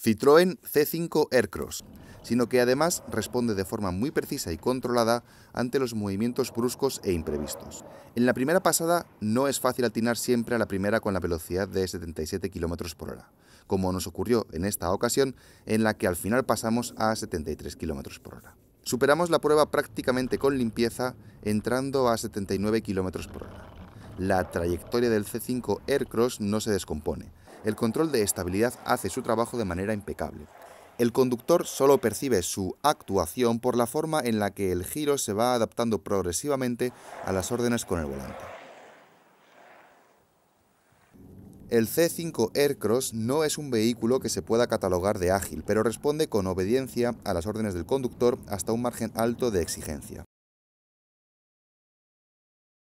Citroën C5 Aircross, sino que además responde de forma muy precisa y controlada ante los movimientos bruscos e imprevistos. En la primera pasada no es fácil atinar siempre a la primera con la velocidad de 77 km por hora, como nos ocurrió en esta ocasión en la que al final pasamos a 73 km por hora. Superamos la prueba prácticamente con limpieza entrando a 79 km por hora la trayectoria del C5 Aircross no se descompone. El control de estabilidad hace su trabajo de manera impecable. El conductor solo percibe su actuación por la forma en la que el giro se va adaptando progresivamente a las órdenes con el volante. El C5 Aircross no es un vehículo que se pueda catalogar de ágil, pero responde con obediencia a las órdenes del conductor hasta un margen alto de exigencia.